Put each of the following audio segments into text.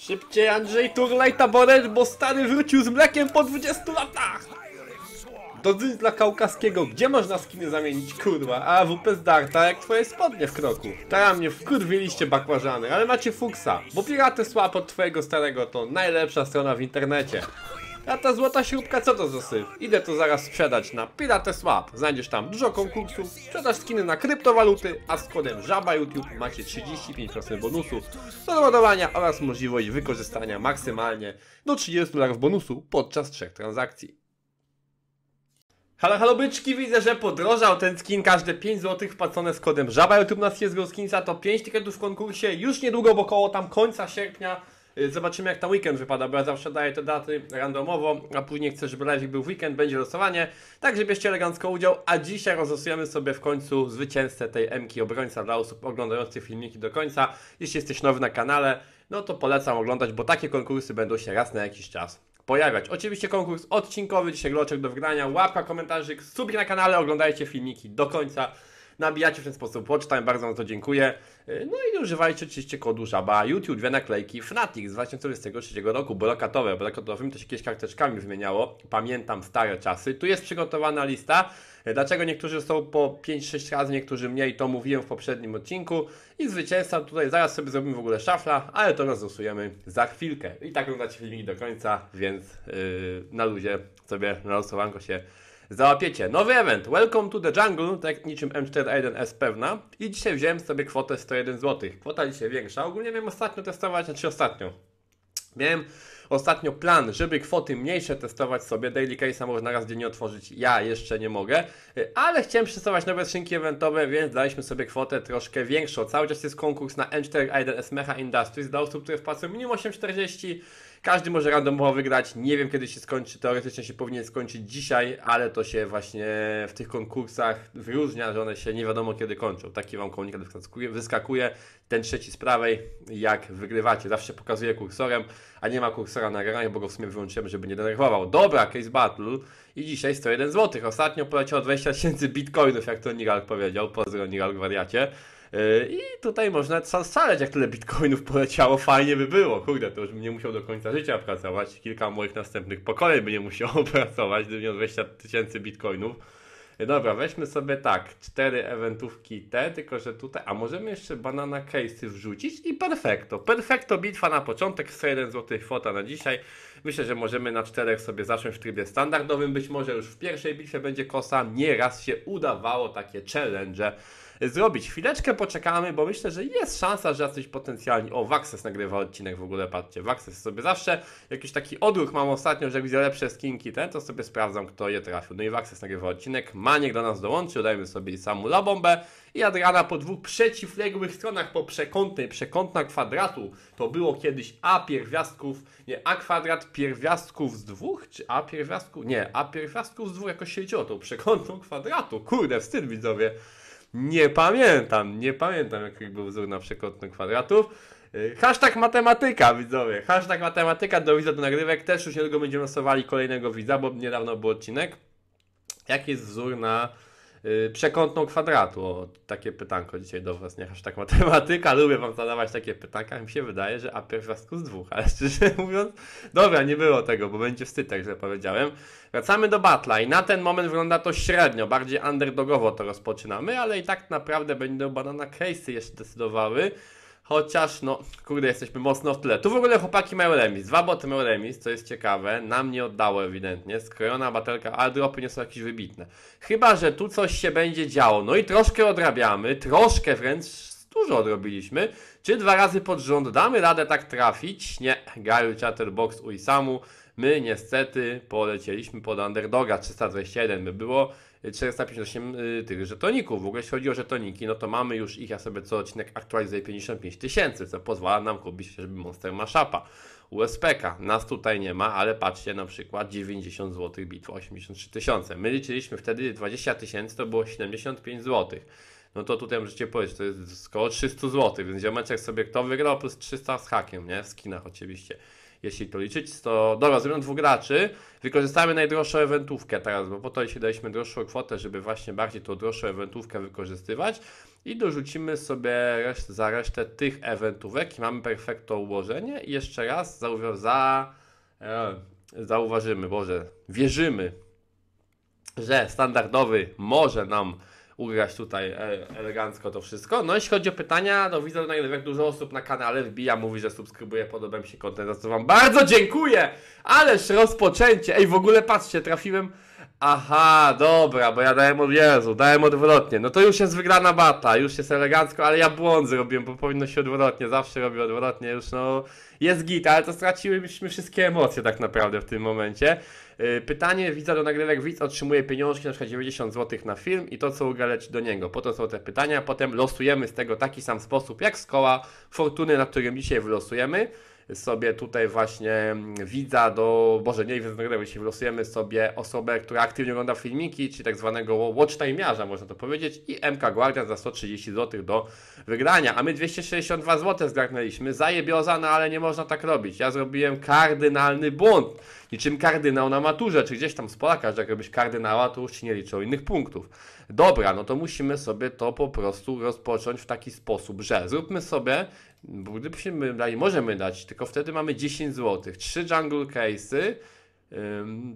Szybciej Andrzej Turlaj taboret, bo stary wrócił z mlekiem po 20 latach! Dodzy dla kaukaskiego, gdzie można skiny zamienić, kurwa? A WP z Darta jak twoje spodnie w kroku. Teraz mnie wkurwiliście bakłażany, ale macie fuksa, bo piraty słab od twojego starego to najlepsza strona w internecie. A ta złota śrubka co to za syf? Idę to zaraz sprzedać na Pirates Lab. Znajdziesz tam dużo konkursów, sprzedaż skiny na kryptowaluty, a z kodem żaba YouTube macie 35% bonusu do ładowania oraz możliwość wykorzystania maksymalnie do 30 dolarów bonusu podczas trzech transakcji. Halo, halo byczki, widzę, że podrożał ten skin. Każde 5 zł wpłacone z kodem żaba YouTube na Skinsa to 5 tygodni w konkursie. Już niedługo, bo koło tam końca sierpnia Y, zobaczymy jak ta weekend wypada, bo ja zawsze daję te daty randomowo, a później chcę, żeby live był w weekend, będzie losowanie. Także bierzcie elegancko udział, a dzisiaj rozosujemy sobie w końcu zwycięzcę tej MK obrońca dla osób oglądających filmiki do końca. Jeśli jesteś nowy na kanale, no to polecam oglądać, bo takie konkursy będą się raz na jakiś czas pojawiać. Oczywiście konkurs odcinkowy, dzisiaj gloczek do wygrania, łapka, komentarzyk, sub na kanale, oglądajcie filmiki do końca nabijacie w ten sposób pocztę, bardzo na to dziękuję. E, no i używajcie oczywiście kodu żaba YouTube, dwie naklejki Fnatic z 2023 roku, blokatowe, blokatowymi to się jakieś karteczkami wymieniało, pamiętam stare czasy. Tu jest przygotowana lista, e, dlaczego niektórzy są po 5-6 razy, niektórzy mniej, to mówiłem w poprzednim odcinku i zwycięzca tutaj zaraz sobie zrobimy w ogóle szafla, ale to rozlosujemy za chwilkę. I tak oglądacie filmik do końca, więc yy, na luzie sobie na losowanko się załapiecie. Nowy event, Welcome to the Jungle, tak niczym M41S pewna. I dzisiaj wziąłem sobie kwotę 101 zł. Kwota dzisiaj większa. Ogólnie miałem ostatnio testować, znaczy ostatnio. Miałem ostatnio plan, żeby kwoty mniejsze testować sobie. Daily Case'a można raz nie otworzyć, ja jeszcze nie mogę, ale chciałem przetestować nowe szynki eventowe, więc daliśmy sobie kwotę troszkę większą. Cały czas jest konkurs na m 41 s Mecha Industries dla osób, które wpłacą minimum 840 każdy może randomowo wygrać. Nie wiem, kiedy się skończy. Teoretycznie się powinien skończyć dzisiaj, ale to się właśnie w tych konkursach wyróżnia, że one się nie wiadomo kiedy kończą. Taki wam komunikat wyskakuje. Ten trzeci z prawej, jak wygrywacie. Zawsze pokazuje kursorem, a nie ma kursora na graniu, bo go w sumie wyłączyłem, żeby nie denerwował. Dobra, case battle. I dzisiaj 101 zł. Ostatnio poleciało 20 tysięcy bitcoinów, jak to Niral powiedział. Pozdro Niral, wariacie. E, I tutaj można szaleć, jak tyle bitcoinów poleciało, fajnie by było. Kurde, to już bym nie musiał do końca życia pracować. Kilka moich następnych pokoleń by nie musiało pracować, gdybym miał 20 tysięcy bitcoinów. E, dobra, weźmy sobie tak, cztery eventówki te, tylko że tutaj, a możemy jeszcze banana case'y wrzucić i perfekto. Perfekto bitwa na początek, 101 zł kwota na dzisiaj. Myślę, że możemy na czterech sobie zacząć w trybie standardowym, być może już w pierwszej bitwie będzie kosa, nieraz się udawało takie challenge zrobić. Chwileczkę poczekamy, bo myślę, że jest szansa, że jacyś potencjalni... O, Waxes nagrywa odcinek w ogóle, patrzcie. Waxes sobie zawsze jakiś taki odruch mam ostatnio, że jak widzę lepsze skinki ten, to sobie sprawdzam, kto je trafił. No i Waxes nagrywa odcinek, Maniek do nas dołączy, dajmy sobie samu labombę i Adriana po dwóch przeciwległych stronach, po przekątnej, przekątna kwadratu. To było kiedyś A pierwiastków, nie, A kwadrat pierwiastków z dwóch, czy A pierwiastków? Nie, A pierwiastków z dwóch, jakoś się liczyło tą przekątną kwadratu. Kurde, wstyd widzowie. Nie pamiętam, nie pamiętam jaki był wzór na przekątny kwadratów. Y, hashtag matematyka, widzowie. Hashtag matematyka do widza do nagrywek. Też już niedługo będziemy losowali kolejnego widza, bo niedawno był odcinek. Jaki jest wzór na Y, przekątną kwadratu. O, takie pytanko dzisiaj do Was, nie tak matematyka. Lubię Wam zadawać takie pytanka. Mi się wydaje, że A raz z dwóch, ale szczerze mówiąc, dobra, nie było tego, bo będzie wstyd, tak że powiedziałem. Wracamy do Batla i na ten moment wygląda to średnio, bardziej underdogowo to rozpoczynamy, ale i tak naprawdę będą banana case'y jeszcze decydowały. Chociaż, no, kurde, jesteśmy mocno w tle. Tu w ogóle chłopaki mają remis. Dwa boty mają remis, co jest ciekawe. Nam nie oddało ewidentnie. Skrojona batelka, ale dropy nie są jakieś wybitne. Chyba, że tu coś się będzie działo. No i troszkę odrabiamy, troszkę wręcz dużo odrobiliśmy. Czy dwa razy pod rząd damy radę tak trafić? Nie. Gary Chatterbox u samu. My niestety polecieliśmy pod underdoga 321. By było 458 y, tych żetoników. W ogóle jeśli chodzi o żetoniki, no to mamy już ich, ja sobie co odcinek aktualizuję 55 tysięcy, co pozwala nam kupić chociażby Monster Mashupa. USPK. Nas tutaj nie ma, ale patrzcie na przykład 90 zł bitwa 83 tysiące. My liczyliśmy wtedy 20 tysięcy, to było 75 zł no to tutaj możecie powiedzieć, to jest około 300 zł, więc ziomeczek sobie kto wygrał, plus 300 z hakiem, nie? W skinach oczywiście jeśli to liczyć, to dobra, zrobimy dwóch graczy, wykorzystamy najdroższą eventówkę teraz, bo po to się daliśmy droższą kwotę, żeby właśnie bardziej tą droższą eventówkę wykorzystywać i dorzucimy sobie reszt, za resztę tych eventówek i mamy perfekto ułożenie i jeszcze raz zauwa za, e, zauważymy, Boże, wierzymy, że standardowy może nam ugrać tutaj e, elegancko to wszystko. No jeśli chodzi o pytania, no widzę że jak dużo osób na kanale wbija, mówi, że subskrybuje, podoba mi się kontent, za co wam bardzo dziękuję! Ależ rozpoczęcie! Ej, w ogóle patrzcie, trafiłem Aha, dobra, bo ja dałem od Jezu, dałem odwrotnie. No to już jest wygrana bata, już jest elegancko, ale ja błąd zrobiłem, bo powinno się odwrotnie, zawsze robię odwrotnie, już no jest git, ale to straciłyśmy wszystkie emocje tak naprawdę w tym momencie. Y, pytanie widza do nagrywek, widz otrzymuje pieniążki, na przykład 90 zł na film i to co uga do niego. Potem są te pytania, potem losujemy z tego taki sam sposób jak z koła fortuny, na którym dzisiaj wylosujemy sobie tutaj właśnie mm, widza do, boże nie widza, się wylosujemy sobie osobę, która aktywnie ogląda filmiki, czy tak zwanego watchtimerza można to powiedzieć i MK Guardian za 130 zł do wygrania, a my 262 zł zgarnęliśmy, zajebioza, no ale nie można tak robić, ja zrobiłem kardynalny błąd, niczym kardynał na maturze, czy gdzieś tam z Polaka, że jak robić kardynała, to już ci nie liczą innych punktów. Dobra, no to musimy sobie to po prostu rozpocząć w taki sposób, że zróbmy sobie bo gdybyśmy dali, możemy dać, tylko wtedy mamy 10 zł. 3 jungle case'y,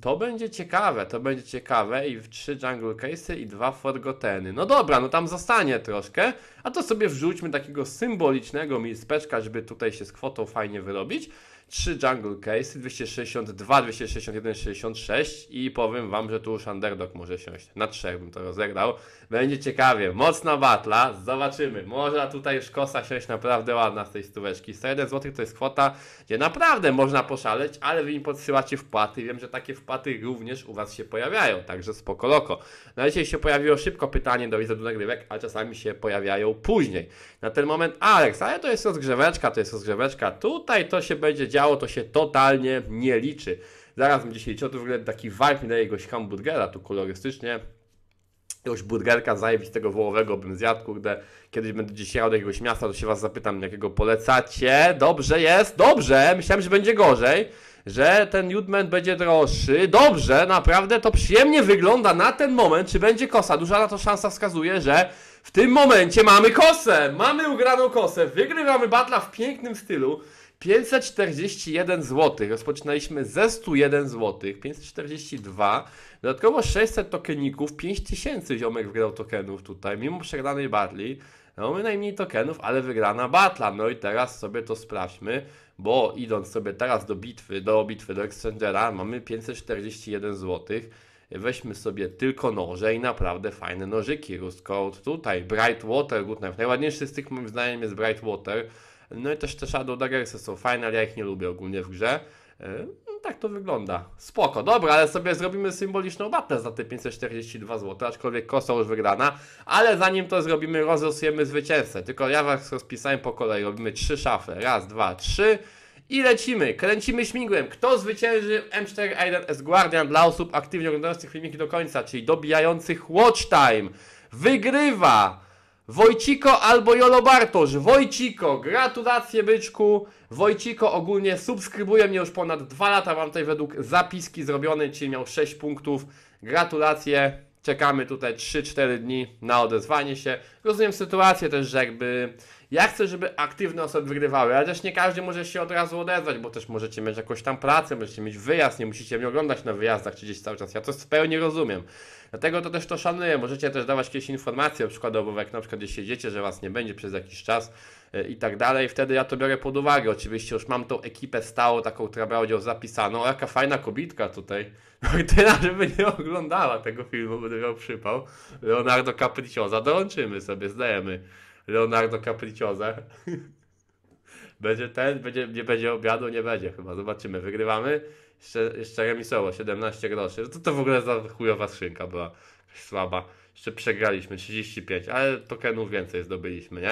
to będzie ciekawe, to będzie ciekawe i w 3 Jungle Case'y i dwa Forgoteny. No dobra, no tam zostanie troszkę, a to sobie wrzućmy takiego symbolicznego mispeczka, żeby tutaj się z kwotą fajnie wyrobić. 3 Jungle Case, 262, 261, 66 i powiem Wam, że tu już underdog może siąść. Na trzech bym to rozegrał. Będzie ciekawie. Mocna batla, zobaczymy. Może tutaj już kosa siąść naprawdę ładna z tej stóweczki. 101 zł to jest kwota, gdzie naprawdę można poszaleć, ale Wy mi podsyłacie wpłaty. Wiem, że takie wpłaty również u Was się pojawiają, także spoko loko. Na no dzisiaj się pojawiło szybko pytanie do widza do nagrywek, a czasami się pojawiają później. Na ten moment Alex, ale to jest rozgrzeweczka, to jest rozgrzeweczka. Tutaj to się będzie działo ciało to się totalnie nie liczy. Zaraz będzie się liczyło, to w ogóle taki vibe mi daje jakiegoś hamburgera tu kolorystycznie. Jakiegoś burgerka zajebistego wołowego bym zjadł, kurde. Kiedyś będę gdzieś jechał do jakiegoś miasta, to się was zapytam, jakiego polecacie. Dobrze jest, dobrze, myślałem, że będzie gorzej że ten Judment będzie droższy. Dobrze, naprawdę to przyjemnie wygląda na ten moment, czy będzie kosa. Duża na to szansa wskazuje, że w tym momencie mamy kosę. Mamy ugraną kosę. Wygrywamy batla w pięknym stylu. 541 zł. Rozpoczynaliśmy ze 101 zł. 542. Dodatkowo 600 tokeników. 5000 ziomek wygrał tokenów tutaj, mimo przegranej batli. No, mamy najmniej tokenów, ale wygrana batla. No i teraz sobie to sprawdźmy, bo idąc sobie teraz do bitwy, do bitwy, do Exchangera, mamy 541 zł. Weźmy sobie tylko noże i naprawdę fajne nożyki. Rust Code tutaj, Brightwater, Water. Knife. Najładniejszy z tych moim zdaniem jest Brightwater. Water no i też te Shadow Daggersy są fajne, ale ja ich nie lubię ogólnie w grze. E, no, tak to wygląda. Spoko, dobra, ale sobie zrobimy symboliczną batę za te 542 zł, aczkolwiek kosa już wygrana. Ale zanim to zrobimy, rozlosujemy zwycięzcę. Tylko ja was rozpisałem po kolei. Robimy trzy szafy Raz, dwa, trzy. I lecimy, kręcimy śmigłem. Kto zwycięży M4A1 S Guardian dla osób aktywnie oglądających filmiki do końca, czyli dobijających Watch Time, wygrywa! Wojciko albo Jolo Bartosz. Wojciko, gratulacje byczku. Wojciko ogólnie subskrybuje mnie już ponad dwa lata. Mam tutaj według zapiski zrobiony, czyli miał 6 punktów. Gratulacje. Czekamy tutaj 3-4 dni na odezwanie się. Rozumiem sytuację też, że jakby ja chcę, żeby aktywne osoby wygrywały, ale też nie każdy może się od razu odezwać, bo też możecie mieć jakąś tam pracę, możecie mieć wyjazd, nie musicie mnie oglądać na wyjazdach czy gdzieś cały czas. Ja to w pełni rozumiem. Dlatego to też to szanuję. Możecie też dawać jakieś informacje przykładowo, jak na przykład jeśli siedziecie, że was nie będzie przez jakiś czas e, i tak dalej. Wtedy ja to biorę pod uwagę. Oczywiście już mam tą ekipę stałą, taką, która brała udział zapisaną. O, jaka fajna kobitka tutaj. Martyna, no żeby nie oglądała tego filmu, będę miał przypał. Leonardo Capricciosa. Dołączymy sobie, zdajemy Leonardo Capricciosa. będzie ten, będzie, nie będzie obiadu, nie będzie chyba. Zobaczymy, wygrywamy jeszcze, remisowo, 17 groszy. To to w ogóle za chujowa skrzynka była słaba. Jeszcze przegraliśmy 35, ale tokenów więcej zdobyliśmy, nie?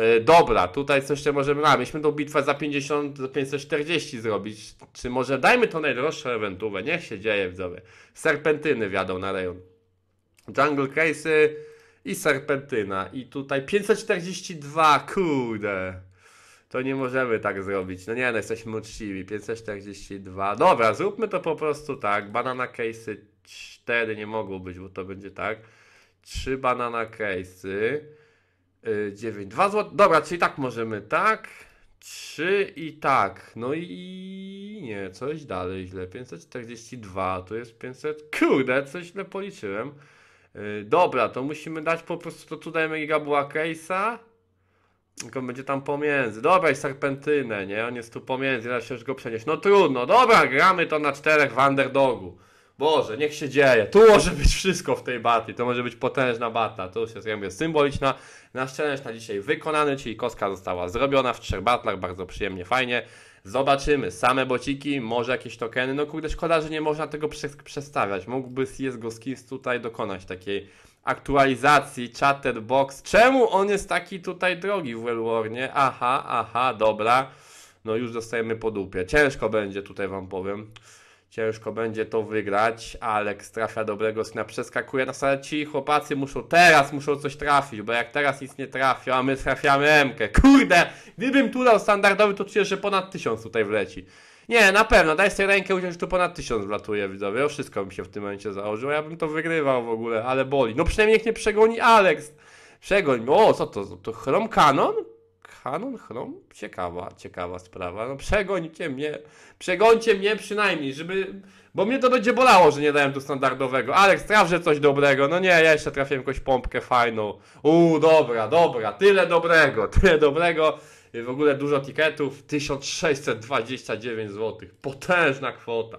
E, dobra, tutaj coś jeszcze możemy. A, mieliśmy tą bitwę za 50, za 540 zrobić. Czy może dajmy to najdroższe ewentuwę? Niech się dzieje, widzowie. Serpentyny wiadą na rejon. Jungle Case'y i serpentyna. I tutaj 542, kurde to nie możemy tak zrobić. No nie, no jesteśmy uczciwi. 542. Dobra, zróbmy to po prostu tak. Banana case'y 4 nie mogą być, bo to będzie tak. 3 banana case'y. 9, 2 zł. Dobra, czyli tak możemy, tak? 3 i tak. No i nie, coś dalej źle. 542, tu jest 500. Kurde, coś źle policzyłem. Y, dobra, to musimy dać po prostu, to tu dajemy gigabuła case'a. Tylko będzie tam pomiędzy. Dobra, i serpentynę, nie? On jest tu pomiędzy, ja się już go przenieść. No trudno, dobra, gramy to na czterech w underdogu. Boże, niech się dzieje. Tu może być wszystko w tej batli. To może być potężna batla. Tu już jest, ja mówię, symboliczna. Nasz challenge na dzisiaj wykonany, czyli kostka została zrobiona w trzech batlach. Bardzo przyjemnie, fajnie. Zobaczymy. Same bociki, może jakieś tokeny. No kurde, szkoda, że nie można tego przestawiać. Mógłby CSGO Skins tutaj dokonać takiej aktualizacji, chatterbox. Czemu on jest taki tutaj drogi w Wellwornie? Aha, aha, dobra. No już dostajemy po dupie. Ciężko będzie tutaj wam powiem. Ciężko będzie to wygrać. Alex trafia dobrego syna, przeskakuje na salę. Ci chłopacy muszą teraz, muszą coś trafić, bo jak teraz nic nie trafią, a my trafiamy Emkę. Kurde, gdybym tu dał standardowy, to czuję, że ponad tysiąc tutaj wleci. Nie, na pewno, daj sobie rękę, chociaż tu ponad tysiąc wlatuje, widzowie. O wszystko bym się w tym momencie założył, ja bym to wygrywał w ogóle, ale boli. No przynajmniej niech nie przegoni Alex. Przegoń, o co to, to Chromkanon? Canon Chrom? No, ciekawa, ciekawa sprawa. No przegońcie mnie, przegońcie mnie przynajmniej, żeby... Bo mnie to będzie bolało, że nie dałem tu standardowego. ale traf, że coś dobrego. No nie, ja jeszcze trafiłem jakąś pompkę fajną. Uuu, dobra, dobra, tyle dobrego, tyle dobrego. W ogóle dużo tiketów, 1629 zł. Potężna kwota.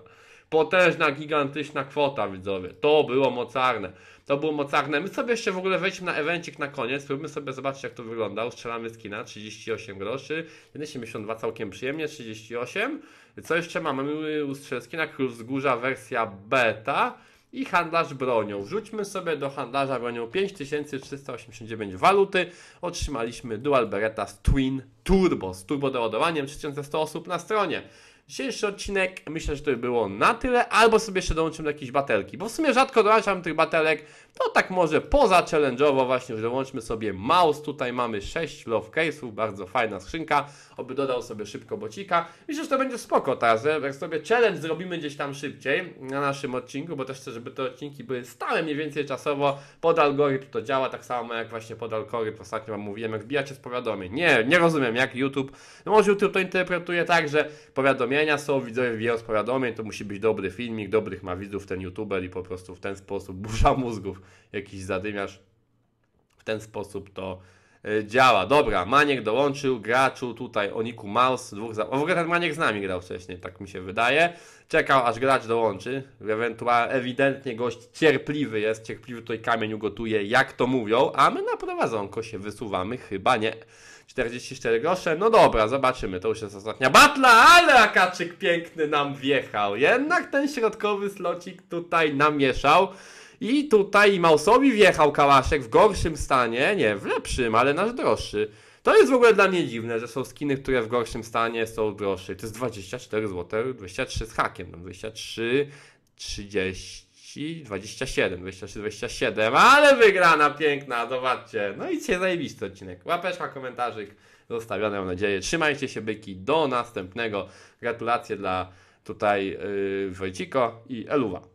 Potężna, gigantyczna kwota, widzowie. To było mocarne. To było mocarne. My sobie jeszcze w ogóle wejdźmy na evencik na koniec, spróbujmy sobie zobaczyć jak to wygląda. Ustrzelamy skina, 38 groszy, 1,72 całkiem przyjemnie, 38. Co jeszcze mamy? Mamy ustrzel skina Wzgórza wersja beta i handlarz bronią. Wrzućmy sobie do handlarza bronią 5389 waluty. Otrzymaliśmy Dual Beretta z Twin Turbo z turbodoładowaniem 3100 osób na stronie. Dzisiejszy odcinek myślę, że to by było na tyle, albo sobie jeszcze dołączymy do jakiejś batelki, bo w sumie rzadko dołączam tych batelek, no tak może poza challenge'owo właśnie, że dołączmy sobie mouse, tutaj mamy 6 love case'ów, bardzo fajna skrzynka, oby dodał sobie szybko bocika, myślę, że to będzie spoko teraz, tak, jak sobie challenge zrobimy gdzieś tam szybciej na naszym odcinku, bo też chcę, żeby te odcinki były stałe mniej więcej czasowo, pod algorytm to działa tak samo jak właśnie pod algorytm, ostatnio Wam mówiłem, jak wbijacie z powiadomień, nie, nie rozumiem jak YouTube, no może YouTube to interpretuje tak, że powiadomienie powiadomienia są, widzowie wie z powiadomień, to musi być dobry filmik, dobrych ma widzów ten youtuber i po prostu w ten sposób burza mózgów, jakiś zadymiarz. W ten sposób to e, działa. Dobra, Maniek dołączył, graczu tutaj Oniku Mouse, dwóch za... O, w ogóle ten Maniek z nami grał wcześniej, tak mi się wydaje. Czekał aż gracz dołączy, ewentualnie ewidentnie gość cierpliwy jest, cierpliwy tutaj kamień ugotuje, jak to mówią, a my na prowadzonko się wysuwamy, chyba nie. 44 grosze. No dobra, zobaczymy. To już jest ostatnia batla, ale akaczyk piękny nam wjechał. Jednak ten środkowy slocik tutaj namieszał. I tutaj Mausowi wjechał kałaszek w gorszym stanie, nie, w lepszym, ale nasz droższy. To jest w ogóle dla mnie dziwne, że są skiny, które w gorszym stanie są droższe. To jest 24 zł, 23 z hakiem, 23, 30. 27, 23, 27, ale wygrana piękna, zobaczcie. No i cię zajebisty odcinek. Łapeczka, komentarzyk zostawiony, mam nadzieję. Trzymajcie się byki, do następnego. Gratulacje dla tutaj yy, Wojciko i Eluwa.